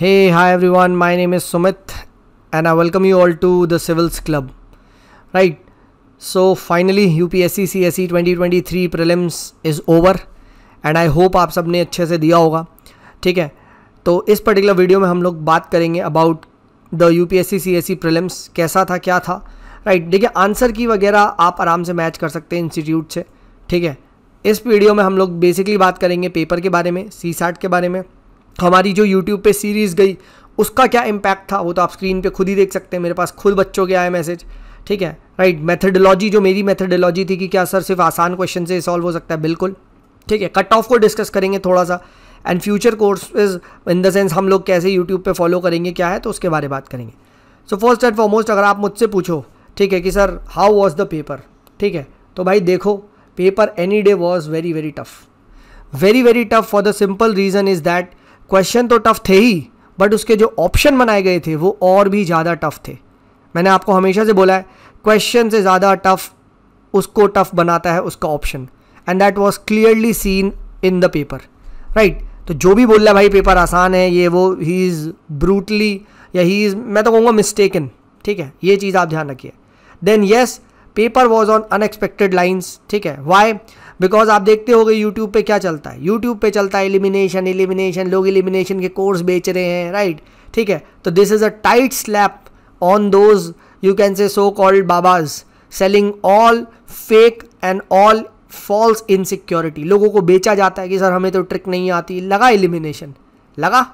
hey name and I welcome you all to the civils club right so finally U P S C C S C twenty twenty three prelims is over and I hope आप सब ने अच्छे से दिया होगा ठीक है तो इस पर्टिकुलर वीडियो में हम लोग बात करेंगे about the U P S C C C S prelims कैसा था क्या था राइट right, देखिए आंसर की वगैरह आप आराम से मैच कर सकते हैं इंस्टीट्यूट से ठीक है इस वीडियो में हम लोग बेसिकली बात करेंगे पेपर के बारे में सी के बारे में हमारी जो यूट्यूब पे सीरीज़ गई उसका क्या इम्पैक्ट था वो तो आप स्क्रीन पे खुद ही देख सकते हैं मेरे पास खुद बच्चों के आए मैसेज ठीक है राइट मेथडोलॉजी जो मेरी मेथडोलॉजी थी कि क्या सर सिर्फ आसान क्वेश्चन से सॉल्व हो सकता है बिल्कुल ठीक है कट ऑफ को डिस्कस करेंगे थोड़ा सा and future courses in the sense हम लोग कैसे यूट्यूब पे फॉलो करेंगे क्या है तो उसके बारे में बात करेंगे सो फर्स्ट एंड फॉरमोस्ट अगर आप मुझसे पूछो ठीक है कि sir how was the paper ठीक है तो भाई देखो paper any day was very very tough very very tough for the simple reason is that question तो टफ थे ही बट उसके जो ऑप्शन बनाए गए थे वो और भी ज़्यादा टफ थे मैंने आपको हमेशा से बोला है क्वेश्चन से ज़्यादा टफ उसको टफ बनाता है उसका option and that was clearly seen in the paper right तो जो भी बोल रहा है भाई पेपर आसान है ये वो ही इज़ ब्रूटली या ही इज़ मैं तो कहूँगा इन ठीक है ये चीज़ आप ध्यान रखिए then yes paper was on unexpected lines ठीक है वाई बिकॉज आप देखते हो गए यूट्यूब पर क्या चलता है यूट्यूब पर चलता है एलिमिनेशन एलिमिनेशन लोग एलिमिनेशन के कोर्स बेच रहे हैं राइट ठीक है तो this is a tight slap on those you can say so called babas selling all fake and all false insecurity लोगों को बेचा जाता है कि सर हमें तो ट्रिक नहीं आती लगा एलिमिनेशन लगा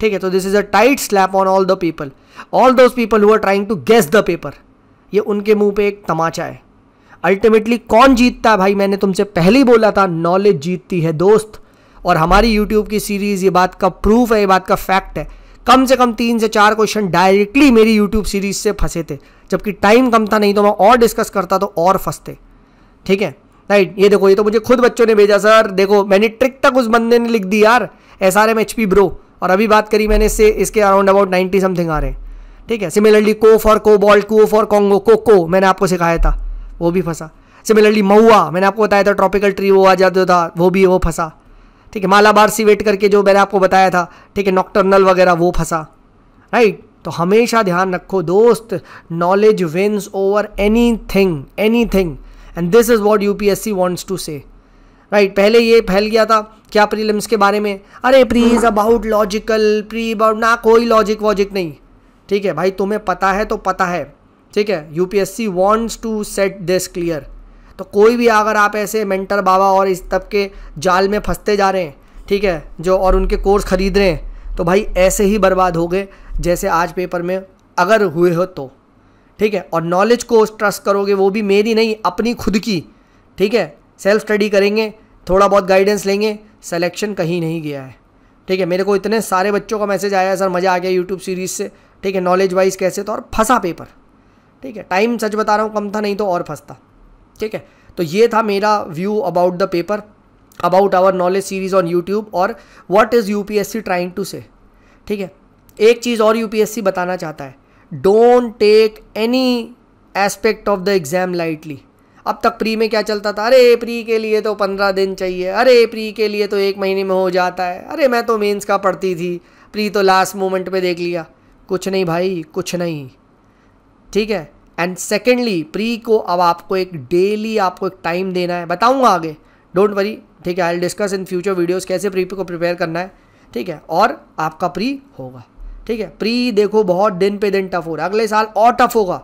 ठीक है तो this is a tight slap on all the people all those people who are trying to guess the paper ये उनके मुंह पे एक तमाचा है अल्टीमेटली कौन जीतता है भाई मैंने तुमसे पहले ही बोला था नॉलेज जीतती है दोस्त और हमारी यूट्यूब की सीरीज़ ये बात का प्रूफ है ये बात का फैक्ट है कम से कम तीन से चार क्वेश्चन डायरेक्टली मेरी यूट्यूब सीरीज़ से फंसे थे जबकि टाइम कम था नहीं तो मैं और डिस्कस करता तो और फंसते ठीक है राइट ये देखो ये तो मुझे खुद बच्चों ने भेजा सर देखो मैंने ट्रिक तक उस बंदे ने लिख दी यार S R M H P bro और अभी बात करी मैंने इससे इसके अराउंड अबाउट नाइन्टी समथिंग आ रहे हैं ठीक है सिमिलरली को फॉर को बॉल को फॉर कॉन्गो को को मैंने आपको सिखाया था वो भी फंसा सिमिलरली महुआ मैंने आपको बताया था ट्रॉपिकल ट्री वो आ जाता था वो भी वो फंसा ठीक है मालाबार सी वेट करके जो मैंने आपको बताया था ठीक है नॉक्टर्नल वगैरह वो फंसा राइट तो हमेशा ध्यान रखो दोस्त knowledge wins over anything anything and this is what U P S C wants to say right पहले ये फैल गया था क्या प्रीलिम्स के बारे में अरे pre is about logical pre about ना कोई लॉजिक वॉजिक नहीं ठीक है भाई तुम्हें पता है तो पता है ठीक है UPSC wants to set this clear तो कोई भी अगर आप ऐसे मेंटर बाबा और इस तब के जाल में फंसते जा रहे हैं ठीक है जो और उनके कोर्स ख़रीद रहे हैं तो भाई ऐसे ही बर्बाद हो गए जैसे आज पेपर में अगर हुए हो तो ठीक है और नॉलेज को ट्रस्ट करोगे वो भी मेरी नहीं अपनी खुद की ठीक है सेल्फ स्टडी करेंगे थोड़ा बहुत गाइडेंस लेंगे सेलेक्शन कहीं नहीं गया है ठीक है मेरे को इतने सारे बच्चों का मैसेज आया है सर मज़ा आ गया यूट्यूब सीरीज़ से ठीक है नॉलेज वाइज कैसे तो और फंसा पेपर ठीक है टाइम सच बता रहा हूँ कम था नहीं तो और फंसता ठीक है तो ये था मेरा view about the paper about our knowledge series on YouTube और what is U P S C trying to say ठीक है एक चीज़ और यू पी एस सी बताना चाहता है don't take any aspect of the exam lightly अब तक प्री में क्या चलता था अरे प्री के लिए तो पंद्रह दिन चाहिए अरे प्री के लिए तो एक महीने में हो जाता है अरे मैं तो मेंस का पढ़ती थी प्री तो लास्ट मोमेंट पे देख लिया कुछ नहीं भाई कुछ नहीं ठीक है एंड सेकेंडली प्री को अब आपको एक डेली आपको एक टाइम देना है बताऊंगा आगे डोंट वरी ठीक है I discuss in future videos कैसे प्री को प्रिपेयर करना है ठीक है और आपका प्री होगा ठीक है प्री देखो बहुत दिन पे दिन टफ हो रहा है अगले साल और टफ होगा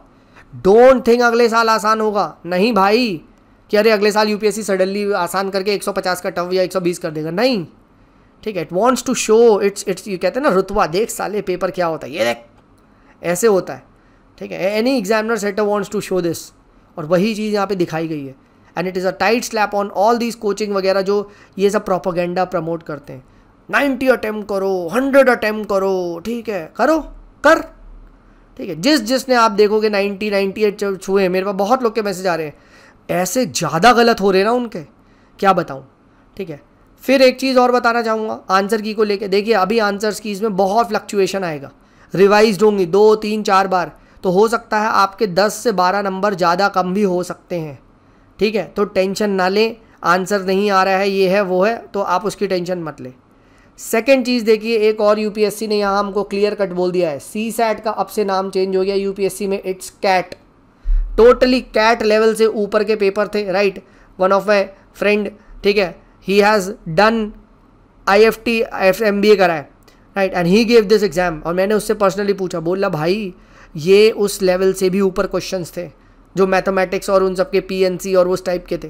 डोंट थिंक अगले साल आसान होगा नहीं भाई कि अरे अगले साल यूपीएससी सडनली आसान करके 150 का टफ या 120 कर देगा नहीं ठीक है it wants to show it's it's you कहते हैं ना रुतवा देख साले पेपर क्या होता है ये देख ऐसे होता है ठीक है any examiner setter wants to show this और वही चीज़ यहाँ पे दिखाई गई है and it is a tight slap on all these coaching वगैरह जो ये सब प्रोपोगेंडा प्रमोट करते हैं नाइन्टी अटैम्प्ट करो हंड्रेड अटैम्प करो ठीक है करो कर ठीक है जिस जिसने आप देखोगे नाइन्टी नाइन्टी एट जब छुए मेरे पास बहुत लोग के मैसेज आ रहे हैं ऐसे ज़्यादा गलत हो रहे ना उनके क्या बताऊँ ठीक है फिर एक चीज़ और बताना चाहूँगा आंसर की को लेके देखिए अभी आंसर्स की इसमें बहुत फ्लक्चुएशन आएगा रिवाइज होंगी दो तीन चार बार तो हो सकता है आपके 10 से 12 नंबर ज़्यादा कम भी हो सकते हैं ठीक है तो टेंशन ना लें आंसर नहीं आ रहा है ये है वो है तो आप उसकी टेंशन मत लें सेकेंड चीज़ देखिए एक और यू ने यहाँ हमको क्लियर कट बोल दिया है सी सैट का अब से नाम चेंज हो गया यू में it's CAT totally CAT level से ऊपर के पेपर थे right one of my friend ठीक है he has done I F T F M B A करा है right and he gave this exam और मैंने उससे पर्सनली पूछा बोला भाई ये उस लेवल से भी ऊपर क्वेश्चंस थे जो मैथमेटिक्स और उन सब के पी और उस टाइप के थे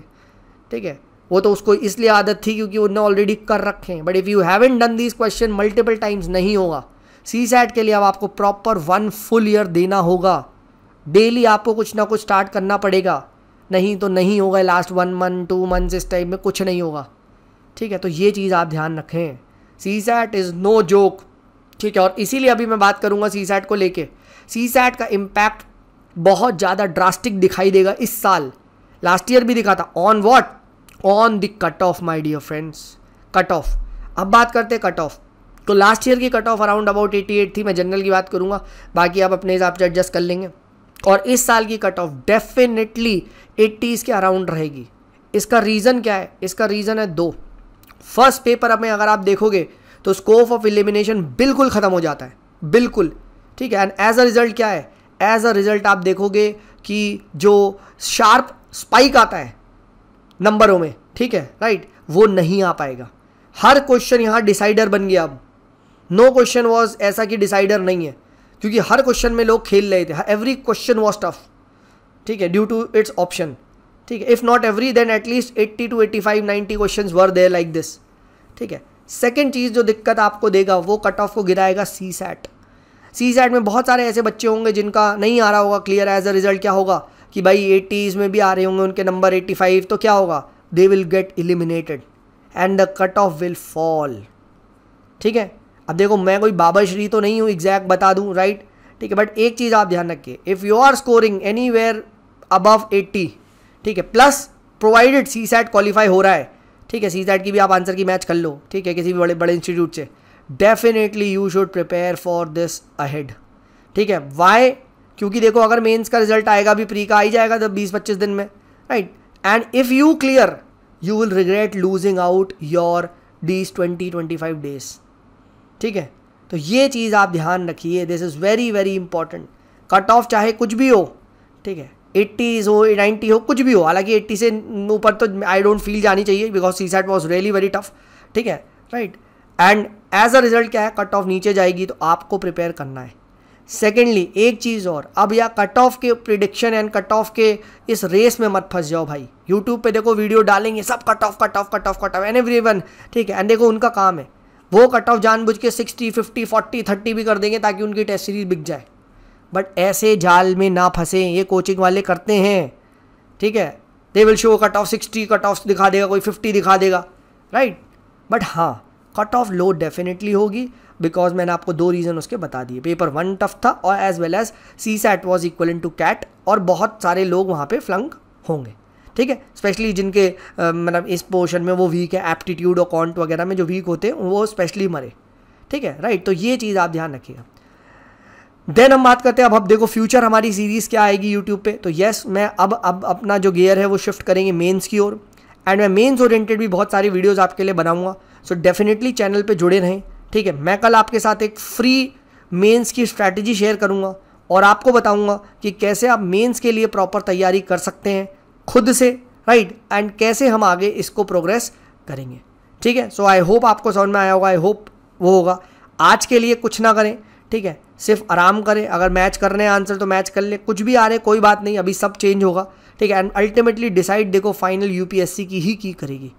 ठीक है वो तो उसको इसलिए आदत थी क्योंकि उनने ऑलरेडी कर रखे हैं but if you haven done this question multiple times नहीं होगा सी सैट के लिए अब आपको प्रॉपर वन फुल ईयर देना होगा डेली आपको कुछ ना कुछ स्टार्ट करना पड़ेगा नहीं तो नहीं होगा last one month two month इस टाइम में कुछ नहीं होगा ठीक है तो ये चीज़ आप ध्यान रखें C SAT is no joke ठीक है और इसीलिए अभी मैं बात करूंगा सी सैट को लेके सी सैट का इम्पैक्ट बहुत ज़्यादा ड्रास्टिक दिखाई देगा इस साल लास्ट ईयर भी दिखा था on what on the cut off my dear friends cut off अब बात करते हैं कट ऑफ तो लास्ट ईयर की cut off around about eighty eight थी मैं जनरल की बात करूंगा बाकी आप अपने हिसाब से एडजस्ट कर लेंगे और इस साल की कट ऑफ डेफिनेटली एट्टीज के अराउंड रहेगी इसका रीज़न क्या है इसका रीज़न है दो फर्स्ट पेपर अपने अगर आप देखोगे तो स्कोप ऑफ एलिमिनेशन बिल्कुल ख़त्म हो जाता है बिल्कुल ठीक है एंड एज अ रिज़ल्ट क्या है एज अ रिज़ल्ट आप देखोगे कि जो शार्प स्पाइक आता है नंबरों में ठीक है राइट वो नहीं आ पाएगा हर क्वेश्चन यहाँ डिसाइडर बन गया अब नो क्वेश्चन वॉज ऐसा कि डिसाइडर नहीं है क्योंकि हर क्वेश्चन में लोग खेल रहे थे एवरी क्वेश्चन वॉज टफ ठीक है ड्यू टू इट्स ऑप्शन ठीक है if not every then at least eighty two eighty five ninety question were there like this ठीक है सेकेंड चीज़ जो दिक्कत आपको देगा वो कट ऑफ को गिराएगा सी सैट सी सैट में बहुत सारे ऐसे बच्चे होंगे जिनका नहीं आ रहा होगा क्लियर एज अ रिजल्ट क्या होगा कि भाई एटीज़ में भी आ रहे होंगे उनके नंबर एट्टी फाइव तो क्या होगा they will get eliminated and the cut off will fall ठीक है अब देखो मैं कोई बाबा श्री तो नहीं हूँ एग्जैक्ट बता दूँ राइट ठीक है बट एक चीज़ आप ध्यान रखिए if you are scoring anywhere above eighty ठीक है plus provided C SAT qualify हो रहा है ठीक है सी सैट की भी आप आंसर की मैच कर लो ठीक है किसी भी बड़े बड़े इंस्टीट्यूट से definitely you should prepare for this ahead ठीक है वाई क्योंकि देखो अगर मेन्स का रिजल्ट आएगा भी प्री का आ ही जाएगा तो बीस पच्चीस दिन में right and if you clear you will regret losing out your these twenty twenty five days ठीक है तो ये चीज़ आप ध्यान रखिए this is very very important cut off चाहे कुछ भी हो ठीक है एट्टीज़ हो नाइन्टी हो कुछ भी हो हालांकि एट्टी से ऊपर तो आई डोंट फील जानी चाहिए because C SAT was really very tough ठीक है right and as a result क्या है कट ऑफ नीचे जाएगी तो आपको प्रिपेयर करना है सेकेंडली एक चीज़ और अब या कट ऑफ के प्रिडिक्शन एंड कट ऑफ के इस रेस में मत फंस जाओ भाई यूट्यूब पे देखो वीडियो डालेंगे सब cut off cut off cut off cut off an every one ठीक है एंड देखो उनका काम है वो कट ऑफ जानबूझ के सिक्सटी फिफ्टी फोर्टी थर्टी भी कर देंगे ताकि उनकी टेस्ट सीरीज बिक जाए बट ऐसे जाल में ना फंसे ये कोचिंग वाले करते हैं ठीक है they will show cut off sixty cut off दिखा देगा कोई फिफ्टी दिखा देगा राइट बट हाँ कट ऑफ लो डेफिनेटली होगी बिकॉज मैंने आपको दो रीज़न उसके बता दिए पेपर वन टफ था और as well as C SAT was equal to CAT और बहुत सारे लोग वहाँ पे फ्लंक होंगे ठीक है स्पेशली जिनके मतलब इस पोर्शन में वो वीक है एप्टीट्यूड और कॉन्ट वगैरह में जो वीक होते हैं वो स्पेशली मरे ठीक है राइट तो ये चीज़ आप ध्यान रखिएगा देन हम बात करते हैं अब अब देखो फ्यूचर हमारी सीरीज़ क्या आएगी यूट्यूब पे तो यस मैं अब अब अपना जो गियर है वो शिफ्ट करेंगे मेंस की ओर एंड मैं मेंस ओरिएंटेड भी बहुत सारी वीडियोस आपके लिए बनाऊंगा सो डेफिनेटली चैनल पे जुड़े रहें ठीक है मैं कल आपके साथ एक फ्री मेंस की स्ट्रैटेजी शेयर करूंगा और आपको बताऊँगा कि कैसे आप मेन्स के लिए प्रॉपर तैयारी कर सकते हैं खुद से राइट एंड कैसे हम आगे इसको प्रोग्रेस करेंगे ठीक है सो आई होप आपको समझ में आया होगा आई होप वो होगा आज के लिए कुछ ना करें ठीक है सिर्फ आराम करें अगर मैच तो कर रहे हैं आंसर तो मैच कर ले कुछ भी आ रहे कोई बात नहीं अभी सब चेंज होगा ठीक है एंड अल्टीमेटली डिसाइड देखो फाइनल यूपीएससी की ही की करेगी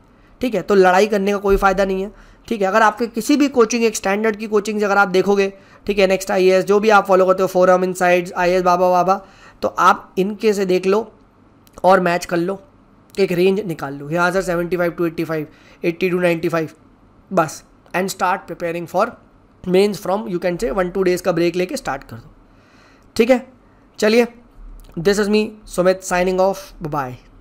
ठीक है तो लड़ाई करने का कोई फ़ायदा नहीं है ठीक है अगर आपके किसी भी कोचिंग एक स्टैंडर्ड की कोचिंग अगर आप देखोगे ठीक है नेक्स्ट आई जो भी आप फॉलो करते हो फोरम इन साइड्स आई बाबा बाबा तो आप इनके से देख लो और मैच कर लो एक रेंज निकाल लो यहाँ sir seventy five to eighty five eighty to ninety five बस and start preparing for mains from you can say one two days का ब्रेक लेके स्टार्ट कर दो ठीक है चलिए this is me Sumit signing off bye